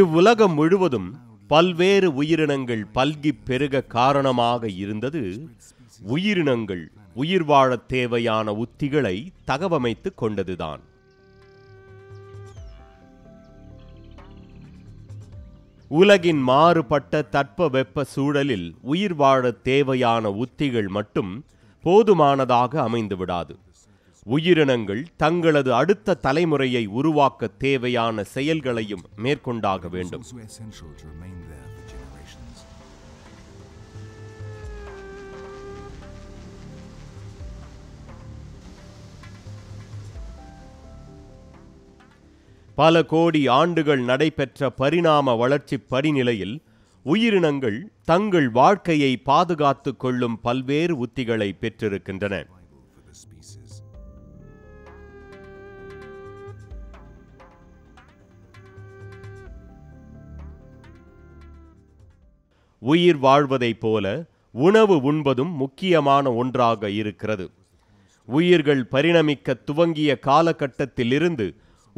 இவ்வுலகம் முழுவதும் பல்வேறு உயிரினங்கள் பல்கி பெருக காரணமாக இருந்தது உயிரினங்கள் உயிர் வாழத் தேவையான உத்திகளை தகவமைத்து கொண்டதுதான் உலகின் மாறுபட்ட தட்பவெப்ப சூழலில் உயிர் வாழத் தேவையான உத்திகள் மட்டும் போதுமானதாக அமைந்து விடாது உயிரினங்கள் தங்களது அடுத்த தலைமுறையை உருவாக்க தேவையான செயல்களையும் மேற்கொண்டாக வேண்டும் பல கோடி ஆண்டுகள் நடைபெற்ற பரிணாம வளர்ச்சி படிநிலையில் உயிரினங்கள் தங்கள் வாழ்க்கையை பாதுகாத்து கொள்ளும் பல்வேறு உத்திகளை பெற்றிருக்கின்றன உயிர் வாழ்வதைப் போல உணவு உண்பதும் முக்கியமான ஒன்றாக இருக்கிறது உயிர்கள் பரிணமிக்க துவங்கிய காலகட்டத்திலிருந்து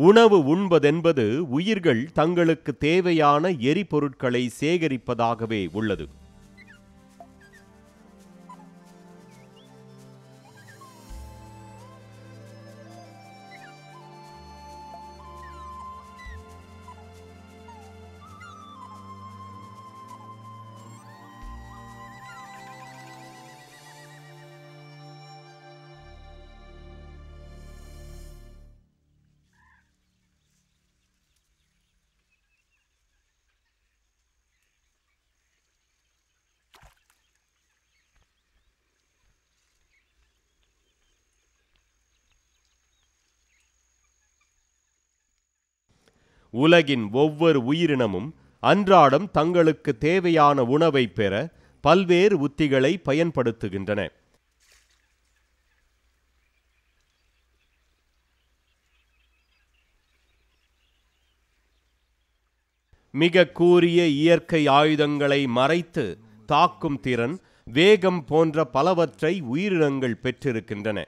உணவு உண்பதென்பது உயிர்கள் தங்களுக்கு தேவையான எரிபொருட்களை சேகரிப்பதாகவே உள்ளது உலகின் ஒவ்வொரு உயிரினமும் அன்றாடம் தங்களுக்கு தேவையான உணவை பெற பல்வேறு உத்திகளை பயன்படுத்துகின்றன மிக கூறிய இயற்கை ஆயுதங்களை மறைத்து தாக்கும் திறன் வேகம் போன்ற பலவற்றை உயிரினங்கள் பெற்றிருக்கின்றன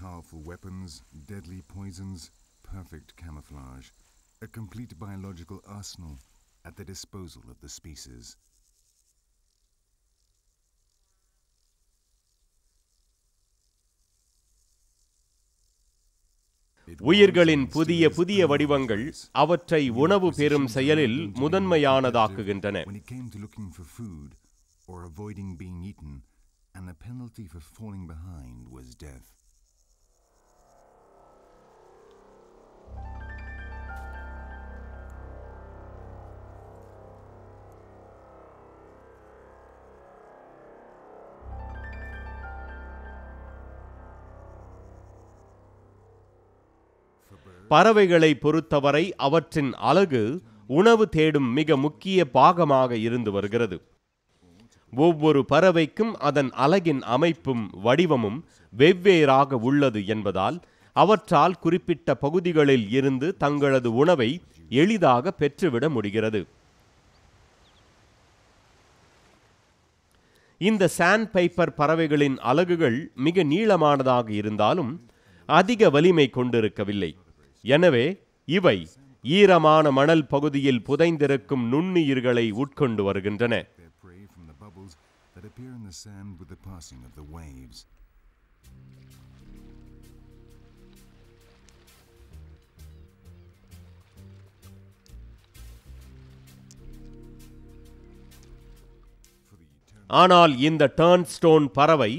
powerful weapons, deadly poisons, perfect camouflage. A complete biological arsenal at the disposal of the species. உயிர்களின் புதிய புதிய வடிவங்கள் அவற்றை உணவு பெறும் செயலில் முதன்மையானதாக்குகின்றன Or avoiding being eaten, and the penalty for falling behind was death. பறவைகளை பொறுத்தவரை அவற்றின் அழகு உணவு தேடும் மிக முக்கிய பாகமாக இருந்து வருகிறது ஒவ்வொரு பறவைக்கும் அதன் அழகின் அமைப்பும் வடிவமும் வெவ்வேறாக உள்ளது என்பதால் அவற்றால் குறிப்பிட்ட பகுதிகளில் இருந்து தங்களது உணவை எளிதாக பெற்றுவிட முடிகிறது இந்த சான் பைப்பர் பறவைகளின் அலகுகள் மிக நீளமானதாக இருந்தாலும் அதிக வலிமை கொண்டிருக்கவில்லை எனவே இவை ஈரமான மணல் பகுதியில் புதைந்திருக்கும் நுண்ணுயிர்களை உட்கொண்டு வருகின்றன ஆனால் இந்த டர்ன்ஸ்டோன் பறவை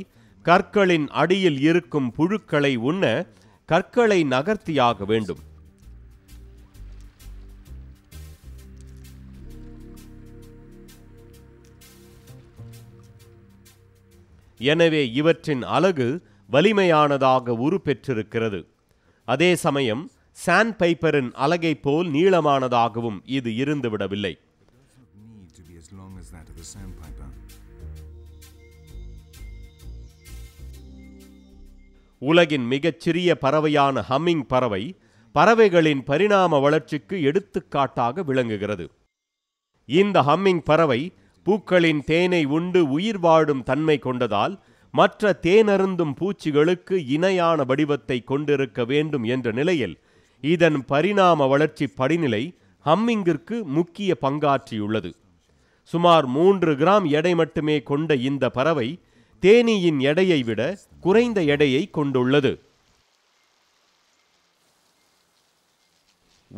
கற்களின் அடியில் இருக்கும் புழுக்களை உண்ண கற்களை நகர்த்தியாக வேண்டும் எனவே இவற்றின் அலகு வலிமையானதாக உருப்பெற்றிருக்கிறது அதே சமயம் சாண்ட் பைப்பரின் அலகை போல் நீளமானதாகவும் இது இருந்துவிடவில்லை உலகின் மிகச்சிறிய பறவையான ஹம்மிங் பறவை பறவைகளின் பரிணாம வளர்ச்சிக்கு எடுத்துக்காட்டாக விளங்குகிறது இந்த ஹம்மிங் பறவை பூக்களின் தேனை உண்டு உயிர் வாழும் தன்மை கொண்டதால் மற்ற தேனருந்தும் பூச்சிகளுக்கு இணையான வடிவத்தை கொண்டிருக்க வேண்டும் என்ற நிலையில் இதன் பரிணாம வளர்ச்சி படிநிலை ஹம்மிங்கிற்கு முக்கிய பங்காற்றியுள்ளது சுமார் மூன்று கிராம் எடை மட்டுமே கொண்ட இந்த பறவை தேனீயின் எடையை விட குறைந்த எடையை கொண்டுள்ளது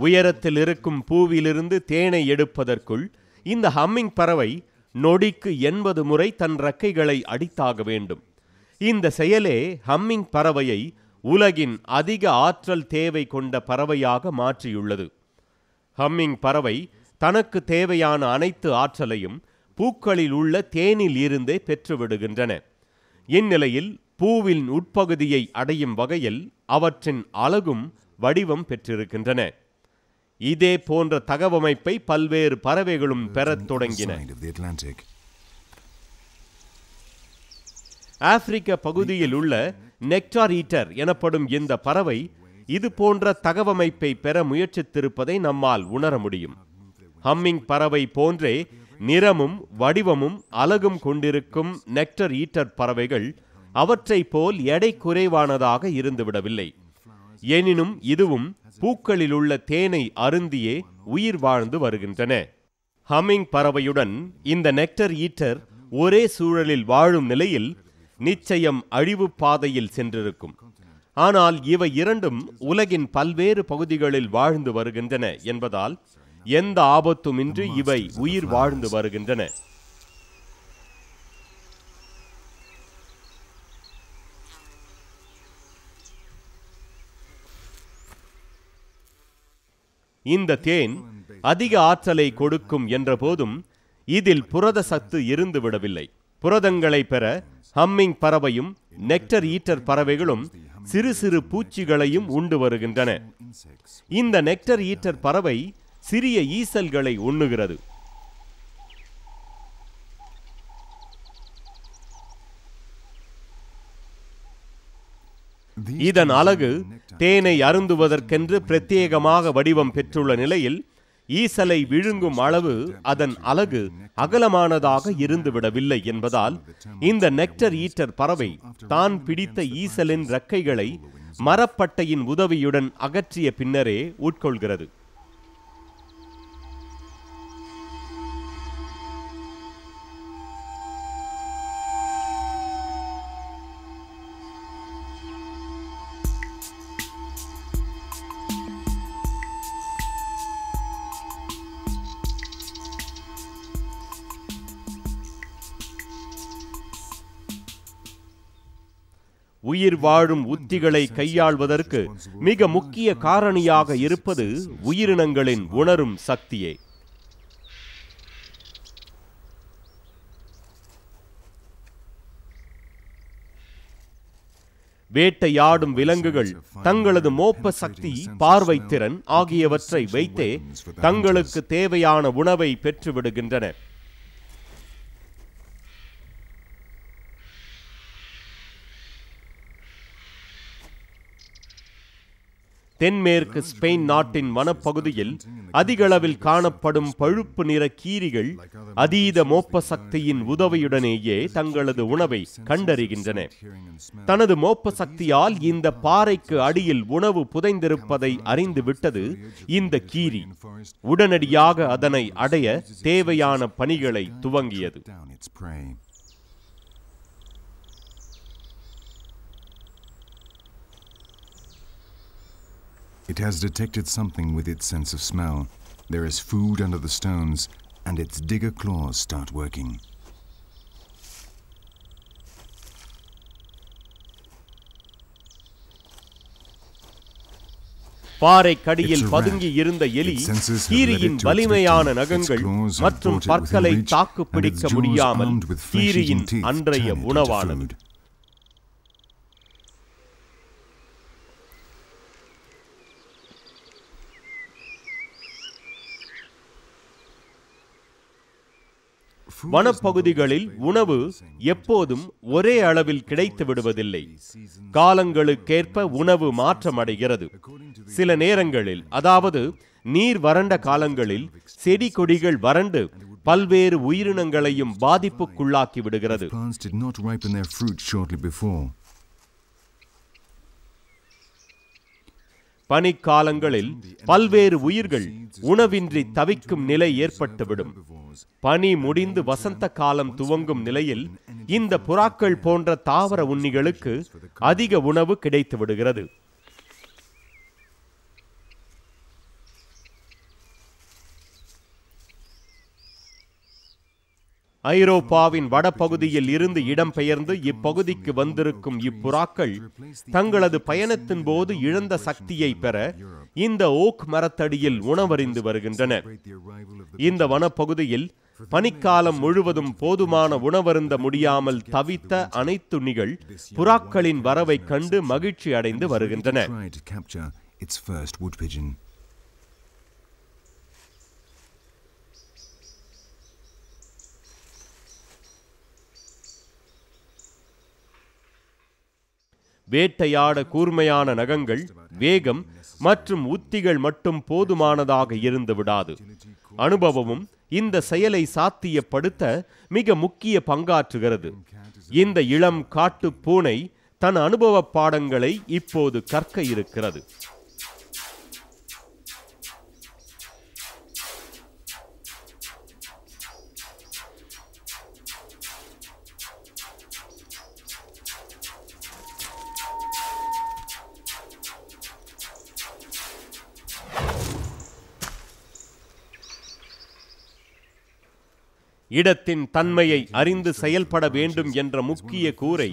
உயரத்தில் இருக்கும் பூவிலிருந்து தேனை எடுப்பதற்குள் இந்த ஹம்மிங் பறவை நொடிக்கு எண்பது முறை தன் ரக்கைகளை அடித்தாக வேண்டும் இந்த செயலே ஹம்மிங் பறவையை உலகின் அதிக ஆற்றல் தேவை கொண்ட பறவையாக மாற்றியுள்ளது ஹம்மிங் பறவை தனக்கு தேவையான அனைத்து ஆற்றலையும் பூக்களில் உள்ள தேனில் இருந்தே பெற்றுவிடுகின்றன இந்நிலையில் பூவின் உட்பகுதியை அடையும் வகையில் அவற்றின் அழகும் வடிவம் பெற்றிருக்கின்றன இதே போன்ற தகவமைப்பை பல்வேறு பறவைகளும் பெறத் தொடங்கின ஆப்பிரிக்க பகுதியில் உள்ள நெக்டார் ஈட்டர் எனப்படும் இந்த பறவை இது போன்ற தகவமைப்பை பெற முயற்சித்திருப்பதை நம்மால் உணர முடியும் ஹம்மிங் பறவை போன்றே நிறமும் வடிவமும் அழகும் கொண்டிருக்கும் நெக்டர் ஈட்டர் பறவைகள் அவற்றைப் போல் எடை குறைவானதாக இருந்துவிடவில்லை எனினும் இதுவும் பூக்களில் உள்ள தேனை அருந்தியே உயிர் வாழ்ந்து வருகின்றன ஹமிங் பறவையுடன் இந்த நெக்டர் ஈட்டர் ஒரே சூழலில் வாழும் நிலையில் நிச்சயம் அழிவு பாதையில் சென்றிருக்கும் ஆனால் இவை இரண்டும் உலகின் பல்வேறு பகுதிகளில் வாழ்ந்து வருகின்றன என்பதால் எந்த ஆபத்துமின்றி இவை உயிர் வாழ்ந்து வருகின்றன இந்த தேன் அதிக ஆற்றலை கொடுக்கும் என்ற போதும் இதில் புரத சத்து இருந்து விடவில்லை புரதங்களை பெற ஹம்மிங் பறவையும் நெக்டர் ஈட்டர் பறவைகளும் சிறு சிறு பூச்சிகளையும் உண்டு வருகின்றன இந்த நெக்டர் ஈட்டர் பறவை சிறிய ஈசல்களை உண்ணுகிறது இதன் அழகு தேனை அருந்துவதற்கென்று பிரத்யேகமாக வடிவம் பெற்றுள்ள நிலையில் ஈசலை விழுங்கும் அளவு அதன் அலகு அகலமானதாக இருந்துவிடவில்லை என்பதால் இந்த நெக்டர் ஈட்டர் பறவை தான் பிடித்த ஈசலின் ரக்கைகளை மரப்பட்டையின் உதவியுடன் அகற்றிய பின்னரே உட்கொள்கிறது உயிர் வாழும் உத்திகளை கையாள்வதற்கு மிக முக்கிய காரணியாக இருப்பது உயிரினங்களின் உணரும் சக்தியே வேட்டையாடும் விலங்குகள் தங்களது மோப்ப சக்தி பார்வை திறன் ஆகியவற்றை வைத்தே தங்களுக்கு தேவையான உணவை பெற்றுவிடுகின்றன தென்மேற்கு ஸ்பெயின் நாட்டின் வனப்பகுதியில் அதிகளவில் காணப்படும் பழுப்பு நிற கீரிகள் அதீத மோப்ப சக்தியின் உதவியுடனேயே தங்களது உணவை கண்டறிகின்றன தனது மோப்ப சக்தியால் இந்த பாறைக்கு அடியில் உணவு புதைந்திருப்பதை அறிந்து விட்டது இந்த கீரி உடனடியாக அதனை அடைய தேவையான பணிகளை துவங்கியது It has detected something with its sense of smell. There is food under the stones, and its digger claws start working. பாறை கடியில் பதுங்கி இருந்த எலி கீரியின் வலிமையான நகங்கள் மற்றும் பற்களை தாக்கு பிடிக்க முடியாமல் கீரியின் அன்றைய உணவானது வனப்பகுதிகளில் உணவு எப்போதும் ஒரே அளவில் கிடைத்து விடுவதில்லை காலங்களுக்கேற்ப உணவு மாற்றமடைகிறது சில நேரங்களில் அதாவது நீர் வறண்ட காலங்களில் செடி கொடிகள் வறண்டு பல்வேறு உயிரினங்களையும் பாதிப்புக்குள்ளாக்கி விடுகிறது பனிக்காலங்களில் பல்வேறு உயிர்கள் உணவின்றி தவிக்கும் நிலை ஏற்பட்டுவிடும் பனி முடிந்து வசந்த காலம் துவங்கும் நிலையில் இந்த புறாக்கள் போன்ற தாவர உண்ணிகளுக்கு அதிக உணவு கிடைத்து விடுகிறது ஐரோப்பாவின் வடபகுதியில் இருந்து இடம்பெயர்ந்து இப்பகுதிக்கு வந்திருக்கும் இப்புறாக்கள் தங்களது பயணத்தின் போது இழந்த சக்தியை பெற இந்த ஓக் மரத்தடியில் உணவறிந்து வருகின்றன இந்த வனப்பகுதியில் பனிக்காலம் முழுவதும் போதுமான உணவருந்த முடியாமல் தவித்த அனைத்து நிகழ் புறாக்களின் வரவை கண்டு மகிழ்ச்சி அடைந்து வருகின்றன வேட்டையாட கூர்மையான நகங்கள் வேகம் மற்றும் உத்திகள் மட்டும் போதுமானதாக இருந்து விடாது அனுபவமும் இந்த செயலை சாத்தியப்படுத்த மிக முக்கிய பங்காற்றுகிறது இந்த இளம் காட்டு பூனை தன் அனுபவ பாடங்களை இப்போது கற்க இருக்கிறது இடத்தின் தன்மையை அறிந்து செயல்பட வேண்டும் என்ற முக்கிய கூரை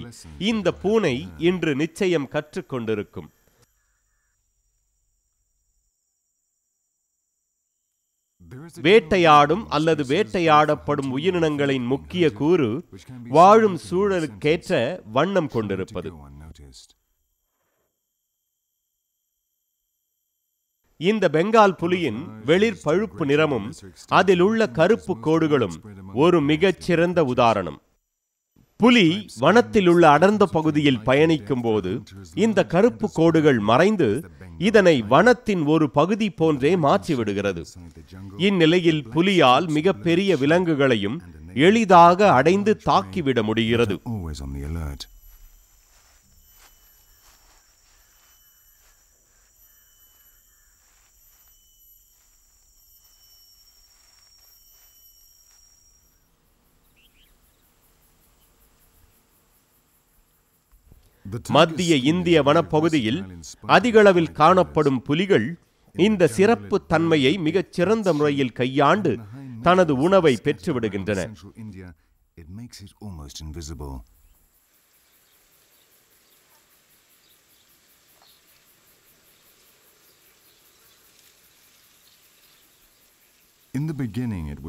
இந்த பூனை இன்று நிச்சயம் கற்றுக்கொண்டிருக்கும் வேட்டையாடும் அல்லது வேட்டையாடப்படும் உயிரினங்களின் முக்கிய கூறு வாழும் சூழலுக்கேற்ற வண்ணம் கொண்டிருப்பது இந்த பெங்கால் புலியின் வெளிர் பழுப்பு நிறமும் அதில் உள்ள கருப்பு கோடுகளும் ஒரு மிகச்சிறந்த உதாரணம் புலி வனத்தில் உள்ள அடர்ந்த பகுதியில் பயணிக்கும் போது இந்த கருப்பு கோடுகள் மறைந்து இதனை வனத்தின் ஒரு பகுதி போன்றே மாற்றிவிடுகிறது இந்நிலையில் புலியால் மிக பெரிய விலங்குகளையும் எளிதாக அடைந்து தாக்கிவிட முடிகிறது மத்திய இந்திய வனப்பகுதியில் அதிகளவில் காணப்படும் புலிகள் இந்த சிறப்பு தன்மையை மிகச் சிறந்த முறையில் கையாண்டு தனது உணவை பெற்றுவிடுகின்றன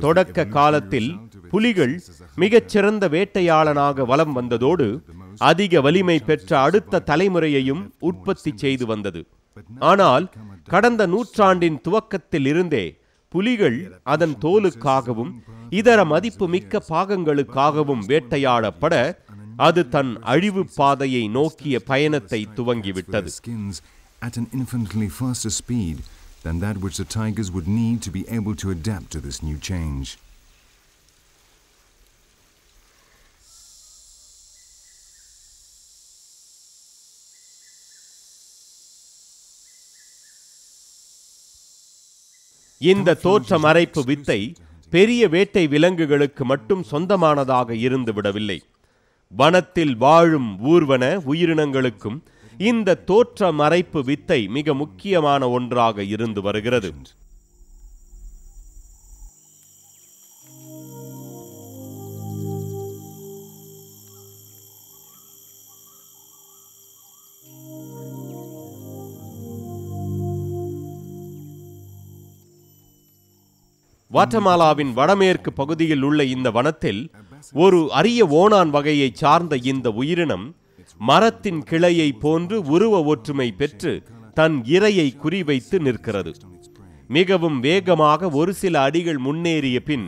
தொடக்க காலத்தில் புலிகள் மிகச்சிறந்த வேட்டையாளனாக வலம் வந்ததோடு அதிக வலிமை பெற்ற அடுத்த தலைமுறையையும் உற்பத்தி செய்து வந்தது ஆனால் கடந்த நூற்றாண்டின் துவக்கத்தில் இருந்தே புலிகள் அதன் தோலுக்காகவும் இதர மதிப்பு மிக்க பாகங்களுக்காகவும் வேட்டையாடப்பட அது தன் அழிவு பாதையை நோக்கிய பயணத்தை துவங்கிவிட்டது than that which the tigers would need to be able to adapt to this new change. இந்த தோற்ற மறைப்பு வித்தை பெரிய வேட்டை விலங்குகளுக்கு மட்டும் சொந்தமானதாக இருந்து விடவில்லை வனத்தில் வாழும் ஊர்வன உயிரினங்களுக்கும் இந்த தோற்ற மறைப்பு வித்தை மிக முக்கியமான ஒன்றாக இருந்து வருகிறது வாட்டமாலாவின் வடமேற்கு பகுதியில் உள்ள இந்த வனத்தில் ஒரு அரிய ஓனான் வகையை சார்ந்த இந்த உயிரினம் மரத்தின் கிளையை போன்று உருவ ஒற்றுமை பெற்று தன் இரையை குறிவைத்து நிற்கிறது மிகவும் வேகமாக ஒரு சில அடிகள் முன்னேறிய பின்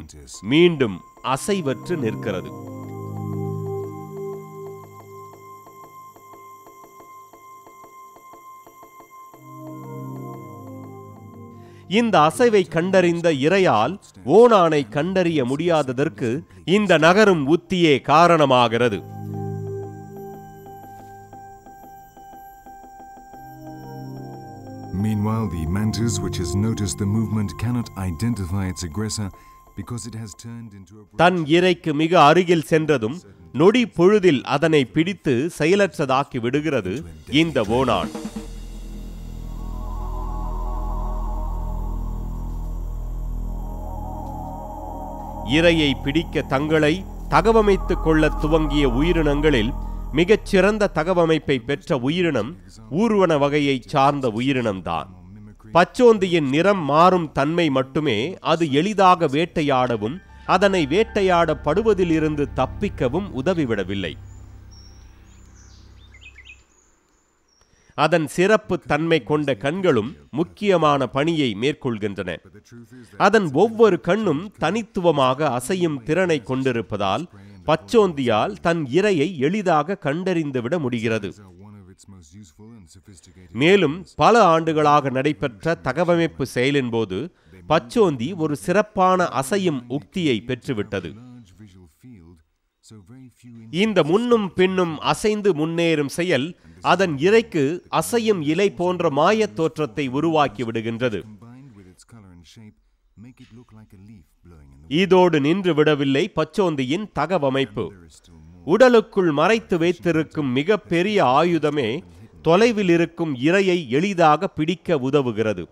மீண்டும் அசைவற்று நிற்கிறது இந்த அசைவை கண்டறிந்த இறையால் ஓனானை கண்டறிய முடியாததற்கு இந்த நகரும் உத்தியே காரணமாகிறது Meanwhile, the mantis which has noticed the movement cannot identify its aggressor because it has turned into a... தன் இறைக்கு மிக அருகில் சென்றதும் நொடி பொழுதில் அதனை பிடித்து செயலற்றதாக்கி விடுகிறது இந்த ஓனான் இரையை பிடிக்க தங்களை தகவமைத்துக் கொள்ள துவங்கிய உயிரினங்களில் மிகச்சிறந்த தகவமைப்பை பெற்ற உயிரினம் ஊர்வன வகையை சார்ந்த உயிரினம்தான் பச்சோந்தியின் நிறம் மாறும் தன்மை மட்டுமே அது எளிதாக வேட்டையாடவும் அதனை வேட்டையாடப்படுவதிலிருந்து தப்பிக்கவும் உதவிவிடவில்லை அதன் சிறப்பு தன்மை கொண்ட கண்களும் முக்கியமான பணியை மேற்கொள்கின்றன அதன் ஒவ்வொரு கண்ணும் தனித்துவமாக அசையும் திறனை கொண்டிருப்பதால் பச்சோந்தியால் தன் இரையை எளிதாக கண்டறிந்துவிட முடிகிறது மேலும் பல ஆண்டுகளாக நடைபெற்ற தகவமைப்பு செயலின் போது பச்சோந்தி ஒரு சிறப்பான அசையும் உக்தியை பெற்றுவிட்டது இந்த முன்னும் பின்னும் அசைந்து முன்னேறும் செயல் அதன் இறைக்கு அசையும் இலை போன்ற மாயத் தோற்றத்தை உருவாக்கி விடுகின்றது இதோடு நின்று விடவில்லை பச்சோந்தியின் தகவமைப்பு உடலுக்குள் மறைத்து வைத்திருக்கும் மிக பெரிய ஆயுதமே தொலைவில் இருக்கும் இரையை எளிதாக பிடிக்க உதவுகிறது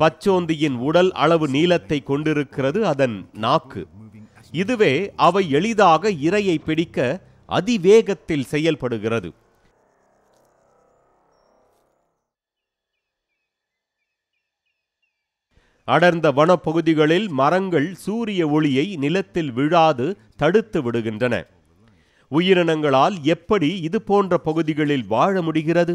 பச்சோந்தியின் உடல் அளவு நீளத்தை கொண்டிருக்கிறது அதன் நாக்கு இதுவே அவை எளிதாக இரையை பிடிக்க அதிவேகத்தில் செயல்படுகிறது அடர்ந்த வனப்பகுதிகளில் மரங்கள் சூரிய ஒளியை நிலத்தில் விழாது தடுத்து விடுகின்றன உயிரினங்களால் எப்படி இது போன்ற பகுதிகளில் வாழ முடிகிறது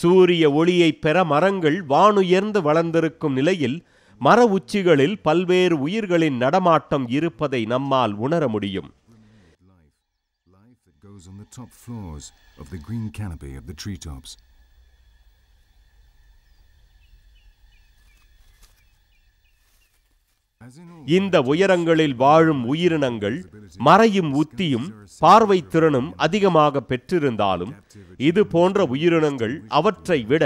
சூரிய ஒளியை பெற மரங்கள் வானுயர்ந்து வளர்ந்திருக்கும் நிலையில் மர உச்சிகளில் பல்வேறு உயிர்களின் நடமாட்டம் இருப்பதை நம்மால் உணர முடியும் of the green canopy of the treetops. இந்த உயரங்களில் வாழும் உயிரினங்கள் மறையும் உத்தியும் பார்வை திறனும் அதிகமாக பெற்றிருந்தாலும் இது போன்ற உயிரினங்கள் அவற்றை விட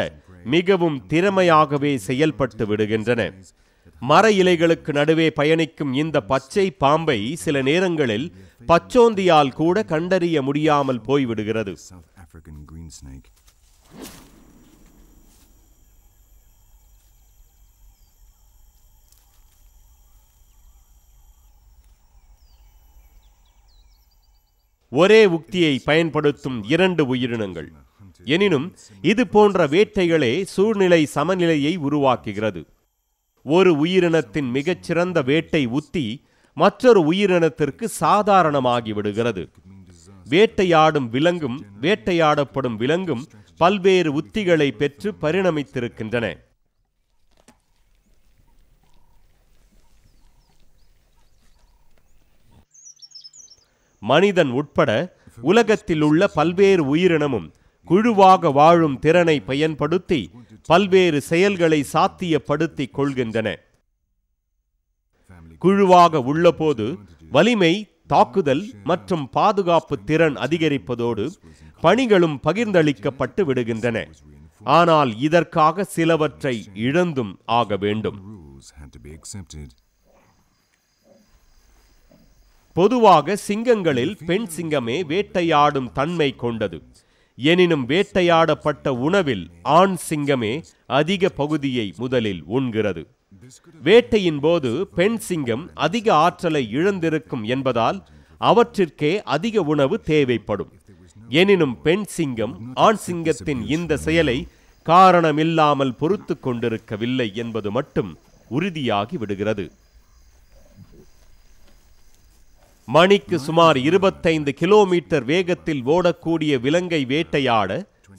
மிகவும் திறமையாகவே செயல்பட்டு விடுகின்றன மர இலைகளுக்கு நடுவே பயணிக்கும் இந்த பச்சை பாம்பை சில நேரங்களில் பச்சோந்தியால் கூட கண்டறிய முடியாமல் போய்விடுகிறது ஒரே உக்தியை பயன்படுத்தும் இரண்டு உயிரினங்கள் எனினும் இது போன்ற வேட்டைகளே சூழ்நிலை சமநிலையை உருவாக்குகிறது ஒரு உயிரினத்தின் மிகச்சிறந்த வேட்டை உத்தி மற்றொரு உயிரினத்திற்கு சாதாரணமாகி விடுகிறது வேட்டையாடும் விலங்கும் வேட்டையாடப்படும் விலங்கும் பல்வேறு உத்திகளை பெற்று பரிணமித்திருக்கின்றன மனிதன் உட்பட உலகத்தில் உள்ள பல்வேறு உயிரினமும் குழுவாக வாழும் திறனை பயன்படுத்தி பல்வேறு செயல்களை சாத்தியப்படுத்திக் கொள்கின்றன குழுவாக உள்ளபோது வலிமை தாக்குதல் மற்றும் பாதுகாப்பு திறன் அதிகரிப்பதோடு பணிகளும் பகிர்ந்தளிக்கப்பட்டு விடுகின்றன ஆனால் இதற்காக சிலவற்றை இழந்தும் ஆக வேண்டும் பொதுவாக சிங்கங்களில் பெண் சிங்கமே வேட்டையாடும் தன்மை கொண்டது எனினும் வேட்டையாடப்பட்ட உணவில் ஆண் சிங்கமே அதிக பகுதியை முதலில் உண்கிறது வேட்டையின் போது பெண் சிங்கம் அதிக ஆற்றலை இழந்திருக்கும் என்பதால் அவற்றிற்கே அதிக உணவு தேவைப்படும் எனினும் பெண் சிங்கம் ஆண் சிங்கத்தின் இந்த செயலை காரணமில்லாமல் பொறுத்து கொண்டிருக்கவில்லை என்பது மட்டும் உறுதியாகி விடுகிறது மணிக்கு சுமார் இருபத்தைந்து கிலோமீட்டர் வேகத்தில் ஓடக்கூடிய விலங்கை வேட்டையாட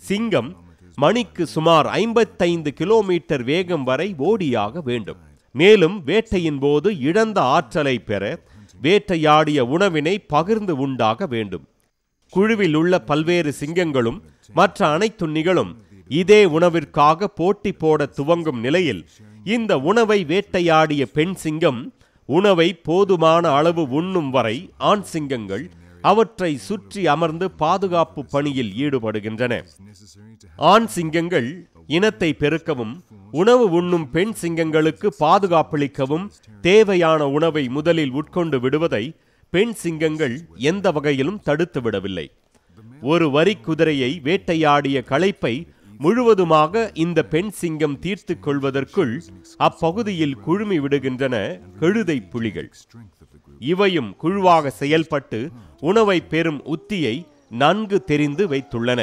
சிங்கம் மணிக்கு சுமார் ஐம்பத்தைந்து கிலோமீட்டர் வேகம் வரை ஓடியாக வேண்டும் மேலும் வேட்டையின் போது இழந்த ஆற்றலை பெற வேட்டையாடிய உணவினை பகிர்ந்து உண்டாக வேண்டும் குழுவில் உள்ள பல்வேறு சிங்கங்களும் மற்ற அனைத்துண்ணிகளும் இதே உணவிற்காக போட்டி போட துவங்கும் நிலையில் இந்த உணவை வேட்டையாடிய பெண் சிங்கம் உணவை போதுமான அளவு உண்ணும் வரை ஆண் சிங்கங்கள் அவற்றை சுற்றி அமர்ந்து பாதுகாப்பு பணியில் ஈடுபடுகின்றன ஆண் சிங்கங்கள் இனத்தை பெருக்கவும் உணவு உண்ணும் பெண் சிங்கங்களுக்கு பாதுகாப்பளிக்கவும் தேவையான உணவை முதலில் உட்கொண்டு விடுவதை பெண் சிங்கங்கள் எந்த வகையிலும் தடுத்து விடவில்லை ஒரு வரி குதிரையை வேட்டையாடிய களைப்பை முழுவதுமாக இந்த பெண் சிங்கம் தீர்த்து கொள்வதற்குள் அப்பகுதியில் குழுமி விடுகின்றன கழுதை புலிகள் இவையும் குழுவாக செயல்பட்டு உணவை பெறும் உத்தியை நன்கு தெரிந்து வைத்துள்ளன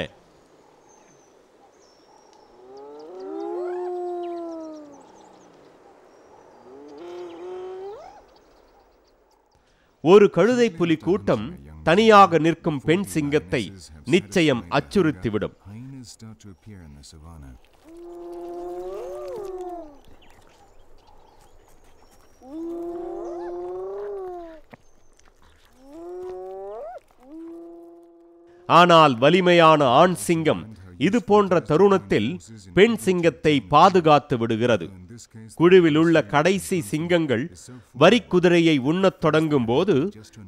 ஒரு கழுதை புலி கூட்டம் தனியாக நிற்கும் பெண் சிங்கத்தை நிச்சயம் அச்சுறுத்திவிடும் horses start to appear in the savannah. ஆனால் வலிமையான ஆண் சிங்கம் இது போன்ற தருணத்தில் பெண் சிங்கத்தை பாதுகாத்து விடுகிறது குழுவில் உள்ள கடைசி சிங்கங்கள் வரி குதிரையை உண்ணத் தொடங்கும் போது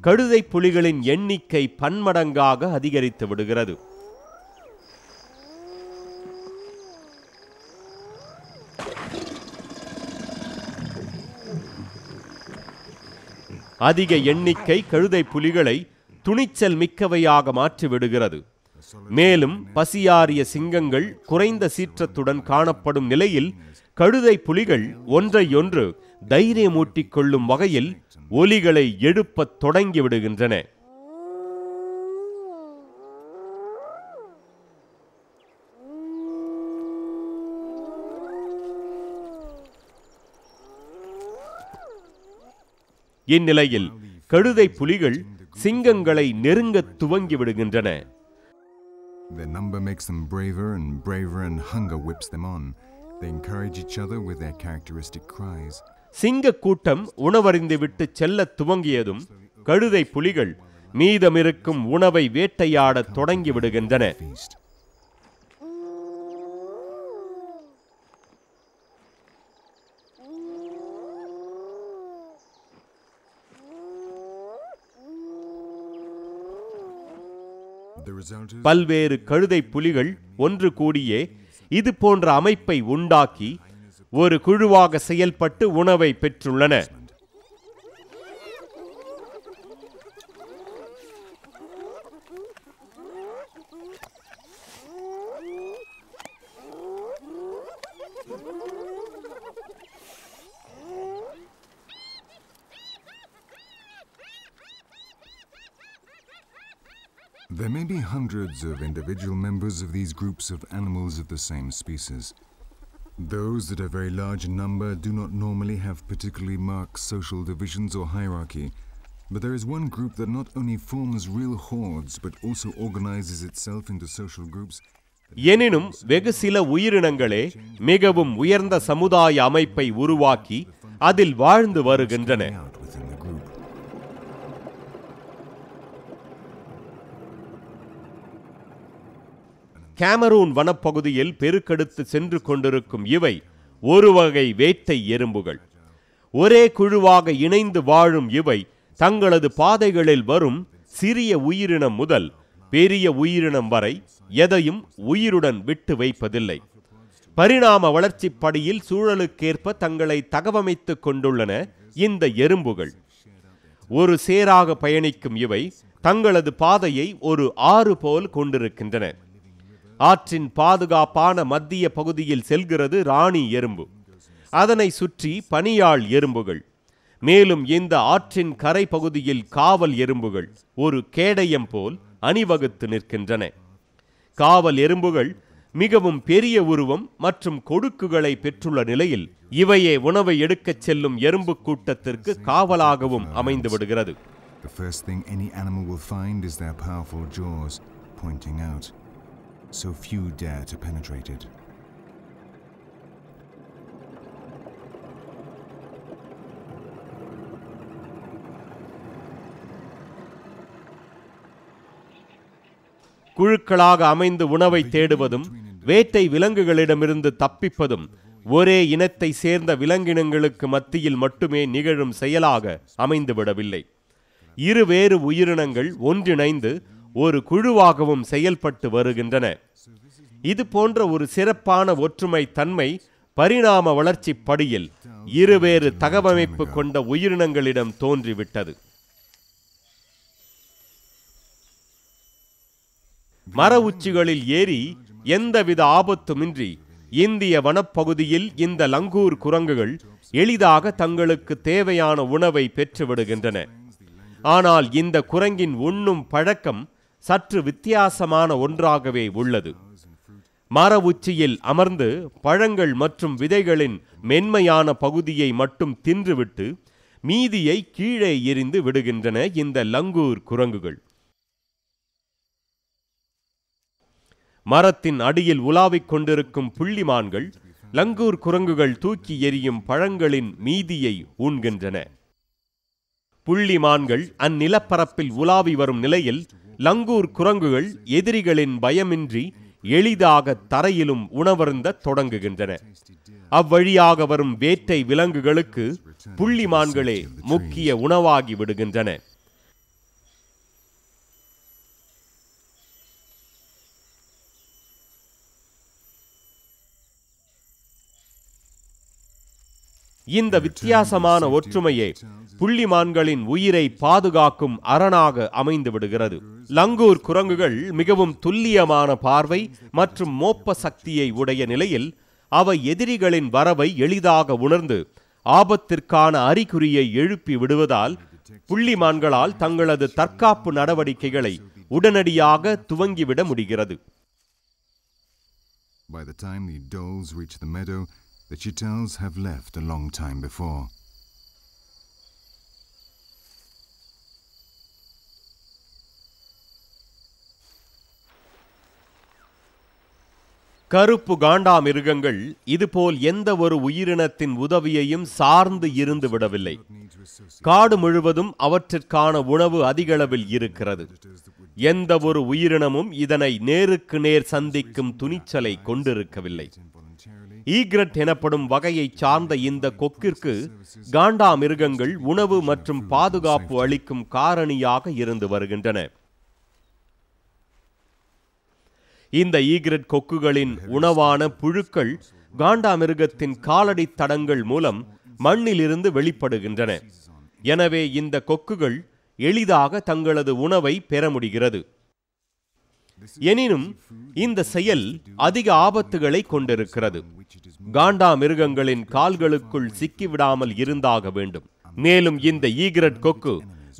கழுதை புலிகளின் எண்ணிக்கை பன்மடங்காக அதிகரித்து விடுகிறது அதிக எண்ணிக்கை கழுதை புலிகளை துணிச்சல் மிக்கவையாக மாற்றிவிடுகிறது மேலும் பசியாரிய சிங்கங்கள் குறைந்த சீற்றத்துடன் காணப்படும் நிலையில் கழுதை புலிகள் ஒன்றையொன்று தைரியமூட்டிக் கொள்ளும் வகையில் ஒலிகளை எழுப்பத் தொடங்கிவிடுகின்றன இந்நிலையில் கடுதை புலிகள் சிங்கங்களை நெருங்க துவங்கி விடுகின்றன சிங்க கூட்டம் உணவறிந்து விட்டு செல்ல துவங்கியதும் கழுதை புலிகள் மீதமிருக்கும் உணவை வேட்டையாடத் தொடங்கிவிடுகின்றன விடுகின்றன பல்வேறு கழுதை புலிகள் ஒன்று கூடியே இது போன்ற அமைப்பை உண்டாக்கி ஒரு குழுவாக செயல்பட்டு உணவை பெற்றுள்ளன There may be hundreds of individual members of these groups of animals of the same species. Those that are very large in number do not normally have particularly marked social divisions or hierarchy, but there is one group that not only forms real hordes but also organizes itself into social groups. எனினும் வெகு சில உயிரினங்களே மிகவும் உயர்ந்த சமுதாய அமைப்பை உருவாக்கி அதில் வாழ்ந்து வருகின்றன கேமரூன் வனப்பகுதியில் பெருக்கெடுத்து சென்று கொண்டிருக்கும் இவை ஒரு வகை வேட்டை எறும்புகள் ஒரே குழுவாக இணைந்து வாழும் இவை தங்களது பாதைகளில் வரும் சிறிய உயிரினம் முதல் பெரிய உயிரினம் வரை எதையும் உயிருடன் விட்டு வைப்பதில்லை பரிணாம வளர்ச்சிப் படியில் சூழலுக்கேற்ப தங்களை தகவமைத்துக் கொண்டுள்ளன இந்த எறும்புகள் ஒரு சேராக பயணிக்கும் இவை தங்களது பாதையை ஒரு ஆறு போல் கொண்டிருக்கின்றன ஆற்றின் பாதுகாப்பான மத்திய பகுதியில் செல்கிறது ராணி எறும்பு அதனை சுற்றி பனியாள் எறும்புகள் மேலும் இந்த ஆற்றின் கரை பகுதியில் காவல் எறும்புகள் ஒரு கேடயம் போல் அணிவகுத்து நிற்கின்றன காவல் எறும்புகள் மிகவும் பெரிய உருவம் மற்றும் கொடுக்குகளை பெற்றுள்ள நிலையில் இவையே உணவை எடுக்கச் செல்லும் எறும்பு கூட்டத்திற்கு காவலாகவும் அமைந்து விடுகிறது The first thing any animal will find is their powerful jaws pointing out. so few dare to penetrate it. குழுக்களாக அமைந்து உணவை தேடுவதும் வேட்டை விலங்குகளிடமிருந்து தப்பிப்பதும் ஒரே இனத்தை சேர்ந்த விலங்கினங்களுக்கு மத்தியில் மட்டுமே நிகழும் செயலாக அமைந்துவிடவில்லை இருவேறு உயிரினங்கள் ஒன்றிணைந்து ஒரு குழுவாகவும் செயல்பட்டு வருகின்றன இது போன்ற ஒரு சிறப்பான ஒற்றுமை தன்மை பரிணாம வளர்ச்சி படியில் இருவேறு தகவமைப்பு கொண்ட உயிரினங்களிடம் தோன்றிவிட்டது மர உச்சிகளில் ஏறி எந்தவித ஆபத்துமின்றி இந்திய வனப்பகுதியில் இந்த லங்கூர் குரங்குகள் எளிதாக தங்களுக்கு தேவையான உணவை பெற்றுவிடுகின்றன ஆனால் இந்த குரங்கின் உண்ணும் பழக்கம் சற்று வித்தியாசமான ஒன்றாகவே உள்ளது மர உச்சியில் அமர்ந்து பழங்கள் மற்றும் விதைகளின் மென்மையான பகுதியை மட்டும் தின்றுவிட்டு மீதியை கீழே எரிந்து விடுகின்றன இந்த லங்கூர் குரங்குகள் மரத்தின் அடியில் உலாவிக் கொண்டிருக்கும் புள்ளிமான்கள் லங்கூர் குரங்குகள் தூக்கி எரியும் பழங்களின் மீதியை ஊன்கின்றன புள்ளிமான்கள் அந்நிலப்பரப்பில் உலாவி வரும் நிலையில் லங்கூர் குரங்குகள் எதிரிகளின் பயமின்றி எளிதாக தரையிலும் உணவருந்த தொடங்குகின்றன அவ்வழியாக வரும் வேட்டை விலங்குகளுக்கு புள்ளிமான்களே முக்கிய உணவாகி விடுகின்றன இந்த வித்தியாசமான ஒற்றுமையே புள்ளிமான்களின் உயிரை பாதுகாக்கும் அரணாக அமைந்து விடுகிறது லங்கூர் குரங்குகள் மிகவும் துல்லியமான பார்வை மற்றும் மோப்ப சக்தியை உடைய நிலையில் அவை எதிரிகளின் வரவை எளிதாக உணர்ந்து ஆபத்திற்கான அறிகுறியை எழுப்பி விடுவதால் புள்ளிமான்களால் தங்களது தற்காப்பு நடவடிக்கைகளை உடனடியாக துவங்கிவிட முடிகிறது By the time the does reach the meadow, the Chitels have left a long time before. கருப்பு காண்டா மிருகங்கள் இதுபோல் எந்த ஒரு உயிரினத்தின் உதவியையும் சார்ந்து இருந்து விடவில்லை காடு முழுவதும் அவற்றிற்கான உணவு அதிகளவில் இருக்கிறது எந்த ஒரு உயிரினமும் இதனை நேருக்கு நேர் சந்திக்கும் துணிச்சலை கொண்டிருக்கவில்லை ஈக்ரட் எனப்படும் வகையை சார்ந்த இந்த கொக்கிற்கு காண்டா மிருகங்கள் உணவு மற்றும் பாதுகாப்பு அளிக்கும் காரணியாக இருந்து வருகின்றன இந்த ஈக்ரட் கொக்குகளின் உணவான புழுக்கள் காண்டா மிருகத்தின் காலடி தடங்கள் மூலம் மண்ணிலிருந்து வெளிப்படுகின்றன எனவே இந்த கொக்குகள் எளிதாக தங்களது உணவை பெற முடிகிறது எனினும் இந்த செயல் அதிக ஆபத்துகளை கொண்டிருக்கிறது காண்டா மிருகங்களின் கால்களுக்குள் சிக்கிவிடாமல் இருந்தாக வேண்டும் மேலும் இந்த ஈகிரட் கொக்கு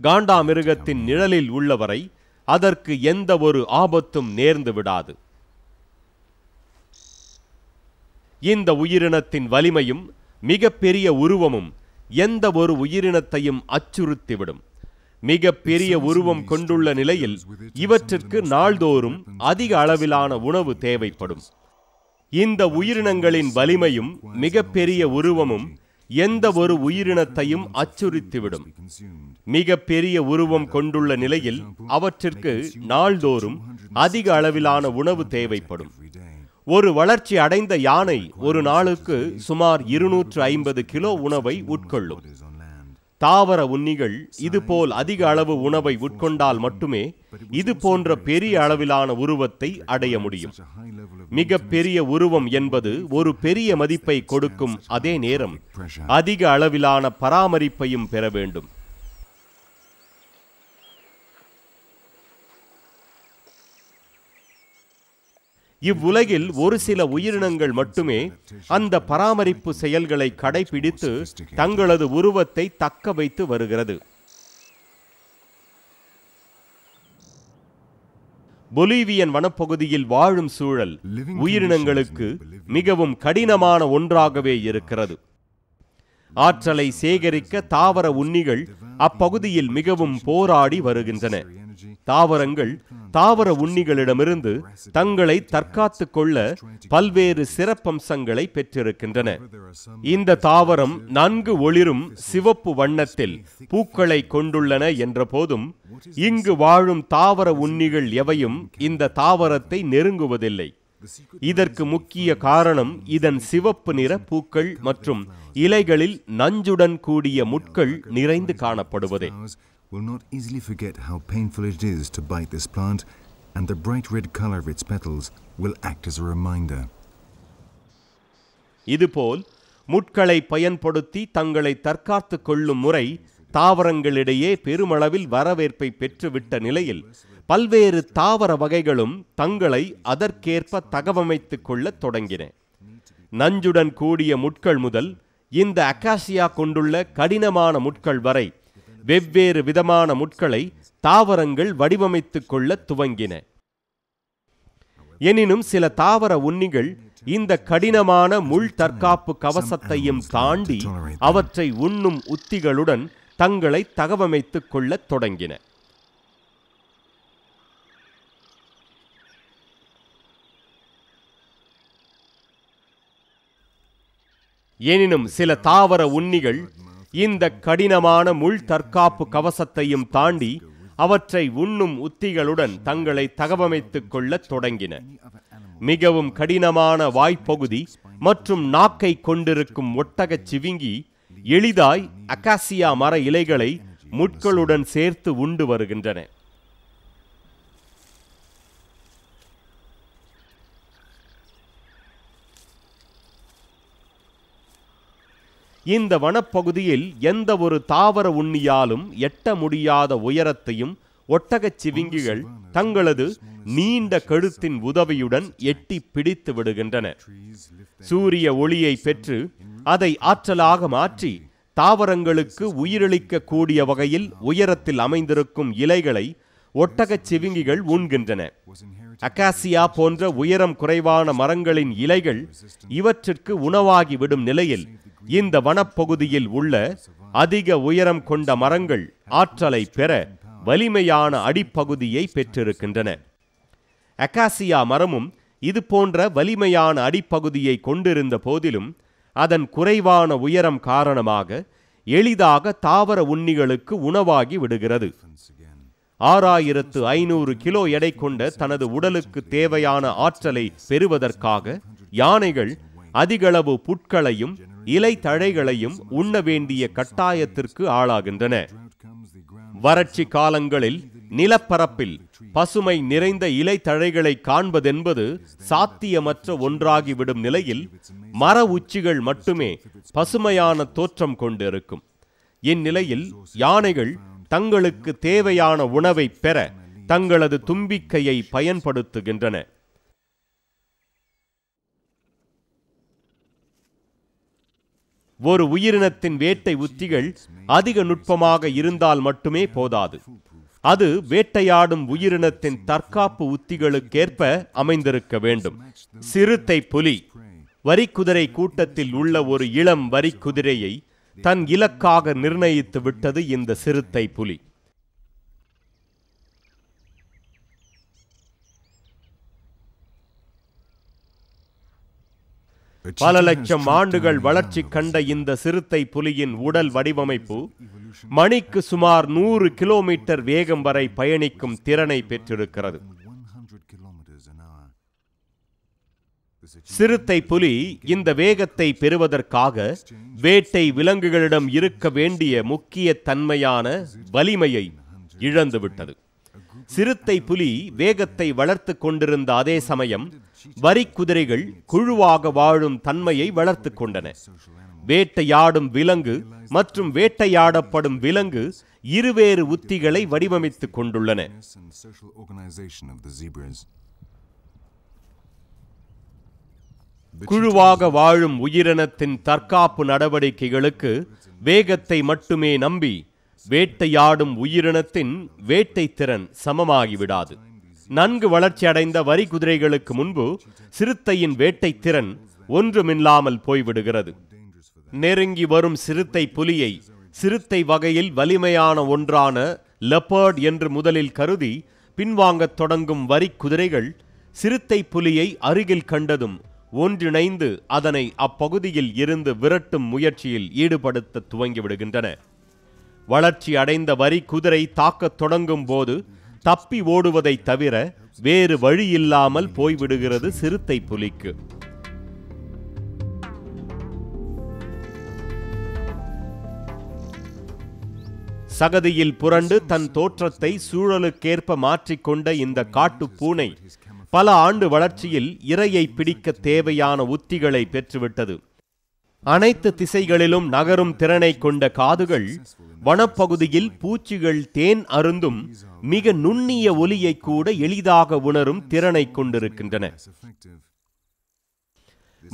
காண்டா மிருகத்தின் நிழலில் உள்ளவரை அதற்கு எந்த ஒரு ஆபத்தும் நேர்ந்து விடாது இந்த உயிரினத்தின் வலிமையும் மிகப்பெரிய உருவமும் எந்த ஒரு உயிரினத்தையும் அச்சுறுத்திவிடும் மிக பெரிய உருவம் கொண்டுள்ள நிலையில் இவற்றிற்கு நாள்தோறும் அதிக அளவிலான உணவு தேவைப்படும் இந்த உயிரினங்களின் வலிமையும் மிகப்பெரிய உருவமும் எந்த ஒரு உயிரினத்தையும் அச்சுறுத்திவிடும் மிக பெரிய உருவம் கொண்டுள்ள நிலையில் அவற்றிற்கு நாள்தோறும் அதிக அளவிலான உணவு தேவைப்படும் ஒரு வளர்ச்சி அடைந்த யானை ஒரு நாளுக்கு சுமார் இருநூற்று ஐம்பது கிலோ உணவை உட்கொள்ளும் தாவர உண்ணிகள் இதுபோல் அதிக அளவு உணவை உட்கொண்டால் மட்டுமே இது போன்ற பெரிய அளவிலான உருவத்தை அடைய முடியும் மிக பெரிய உருவம் என்பது ஒரு பெரிய மதிப்பை கொடுக்கும் அதே நேரம் அதிக அளவிலான பராமரிப்பையும் பெற வேண்டும் இவ்வுலகில் ஒரு சில உயிரினங்கள் மட்டுமே அந்த பராமரிப்பு செயல்களை கடைபிடித்து தங்களது உருவத்தை தக்க வைத்து வருகிறது பொலிவியன் வனப்பகுதியில் வாழும் சூழல் உயிரினங்களுக்கு மிகவும் கடினமான ஒன்றாகவே இருக்கிறது ஆற்றலை சேகரிக்க தாவர உண்ணிகள் அப்பகுதியில் மிகவும் போராடி வருகின்றன தாவரங்கள் தாவர உண்ணிகளிடமிருந்து தங்களை தற்காத்து கொள்ள பல்வேறு சிறப்பம்சங்களை பெற்றிருக்கின்றன இந்த தாவரம் நன்கு ஒளிரும் சிவப்பு வண்ணத்தில் பூக்களை கொண்டுள்ளன என்ற போதும் இங்கு வாழும் தாவர உண்ணிகள் எவையும் இந்த தாவரத்தை நெருங்குவதில்லை இதற்கு முக்கிய காரணம் இதன் சிவப்பு நிற பூக்கள் மற்றும் இலைகளில் நஞ்சுடன் கூடிய முட்கள் நிறைந்து காணப்படுவதே will not easily forget how painful it is to bite this plant, and the bright red color of its petals will act as a reminder. இதுபோல் முட்களை பயன்படுத்தி தங்களை தற்காத்து கொள்ளும் முறை தாவரங்களிடையே பெருமளவில் வரவேற்பை பெற்றுவிட்ட நிலையில் பல்வேறு தாவர வகைகளும் தங்களை அதற்கேற்ப தகவமைத்துக் கொள்ளத் தொடங்கின நஞ்சுடன் கூடிய முட்கள் முதல் இந்த அக்காசியா கொண்டுள்ள கடினமான முட்கள் வரை வெவ்வேறு விதமான முட்களை தாவரங்கள் வடிவமைத்துக் கொள்ள துவங்கின எனினும் சில தாவர உண்ணிகள் இந்த கடினமான முள் தற்காப்பு கவசத்தையும் தாண்டி அவற்றை உண்ணும் உத்திகளுடன் தங்களை தகவமைத்துக் கொள்ளத் தொடங்கின எனினும் சில தாவர உண்ணிகள் இந்த கடினமான முள் தற்காப்பு கவசத்தையும் தாண்டி அவற்றை உண்ணும் உத்திகளுடன் தங்களை தகவமைத்துக் கொள்ளத் தொடங்கின மிகவும் கடினமான வாய்ப்பகுதி மற்றும் நாக்கை கொண்டிருக்கும் ஒட்டகச் சிவிங்கி எளிதாய் அகாசியா மர இலைகளை முட்களுடன் சேர்த்து உண்டு வருகின்றன இந்த வனப்பகுதியில் எந்த ஒரு தாவர உண்ணியாலும் எட்ட முடியாத உயரத்தையும் ஒட்டகச் சிவிங்கிகள் தங்களது நீண்ட கழுத்தின் உதவியுடன் எட்டி பிடித்து விடுகின்றன சூரிய ஒளியை பெற்று அதை ஆற்றலாக மாற்றி தாவரங்களுக்கு உயிரளிக்க கூடிய வகையில் உயரத்தில் அமைந்திருக்கும் இலைகளை ஒட்டகச் சிவிங்கிகள் உண்கின்றன அகாசியா போன்ற உயரம் குறைவான மரங்களின் இலைகள் இவற்றிற்கு உணவாகிவிடும் நிலையில் இந்த வனப்பகுதியில் உள்ள அதிக உயரம் கொண்ட மரங்கள் ஆற்றலை பெற வலிமையான அடிப்பகுதியை பெற்றிருக்கின்றன அகாசியா மரமும் இது போன்ற வலிமையான அடிப்பகுதியை கொண்டிருந்த போதிலும் அதன் குறைவான உயரம் காரணமாக எளிதாக தாவர உண்ணிகளுக்கு உணவாகி விடுகிறது ஆறாயிரத்து ஐநூறு கிலோ எடை கொண்ட தனது உடலுக்கு தேவையான ஆற்றலை பெறுவதற்காக யானைகள் அதிகளவு புட்களையும் இலை தழைகளையும் உண்ண வேண்டிய கட்டாயத்திற்கு ஆளாகின்றன வறட்சி காலங்களில் நிலப்பரப்பில் பசுமை நிறைந்த இலை தழைகளை காண்பதென்பது சாத்தியமற்ற ஒன்றாகிவிடும் நிலையில் மர உச்சிகள் மட்டுமே பசுமையான தோற்றம் கொண்டிருக்கும் இந்நிலையில் யானைகள் தங்களுக்கு தேவையான உணவை பெற தங்களது தும்பிக்கையை பயன்படுத்துகின்றன ஒரு உயிரினத்தின் வேட்டை உத்திகள் அதிக நுட்பமாக இருந்தால் மட்டுமே போதாது அது வேட்டையாடும் உயிரினத்தின் தற்காப்பு உத்திகளுக்கேற்ப அமைந்திருக்க வேண்டும் சிறுத்தை புலி வரிக்குதிரை கூட்டத்தில் உள்ள ஒரு இளம் வரிக்குதிரையை தன் இலக்காக நிர்ணயித்து விட்டது இந்த சிறுத்தை புலி பல லட்சம் ஆண்டுகள் வளர்ச்சி கண்ட இந்த சிறுத்தை புலியின் உடல் வடிவமைப்பு மணிக்கு சுமார் நூறு கிலோமீட்டர் வேகம் வரை பயணிக்கும் திறனை பெற்றிருக்கிறது சிறுத்தை புலி இந்த வேகத்தை பெறுவதற்காக வேட்டை விலங்குகளிடம் இருக்க வேண்டிய முக்கிய தன்மையான வலிமையை இழந்துவிட்டது சிறுத்தை புலி வேகத்தை வளர்த்து கொண்டிருந்த அதே சமயம் வரி குதிரைகள் குழுவாக வாழும் தன்மையை வளர்த்து கொண்டன வேட்டையாடும் விலங்கு மற்றும் வேட்டையாடப்படும் விலங்கு இருவேறு உத்திகளை வடிவமைத்துக் கொண்டுள்ளன குழுவாக வாழும் உயிரினத்தின் தற்காப்பு நடவடிக்கைகளுக்கு வேகத்தை மட்டுமே நம்பி வேட்டையாடும் உயிரினத்தின் வேட்டை திறன் சமமாகிவிடாது நன்கு வளர்ச்சி அடைந்த வரி குதிரைகளுக்கு முன்பு சிறுத்தையின் வேட்டை திறன் ஒன்றுமில்லாமல் போய்விடுகிறது நெருங்கி வரும் சிறுத்தை புலியை சிறுத்தை வகையில் வலிமையான ஒன்றான லெப்பர்ட் என்று முதலில் கருதி பின்வாங்கத் தொடங்கும் வரி குதிரைகள் சிறுத்தை புலியை அருகில் கண்டதும் ஒன்றிணைந்து அதனை அப்பகுதியில் இருந்து விரட்டும் முயற்சியில் ஈடுபடுத்த துவங்கிவிடுகின்றன வளர்ச்சி அடைந்த வரி குதிரை தாக்கத் தொடங்கும் போது தப்பி ஓடுவதை தவிர வேறு வழி இல்லாமல் போய்விடுகிறது சிறுத்தை புலிக்கு சகதியில் புரண்டு தன் தோற்றத்தை சூழலுக்கேற்ப மாற்றிக்கொண்ட இந்த காட்டு பூனை பல ஆண்டு வளர்ச்சியில் இரையை பிடிக்க தேவையான உத்திகளை பெற்றுவிட்டது அனைத்து திசைகளிலும் நகரும் திறனை கொண்ட காதுகள் வனப்பகுதியில் பூச்சிகள் தேன் அருந்தும் மிக நுண்ணிய ஒலியை கூட எளிதாக உணரும் திறனை கொண்டிருக்கின்றன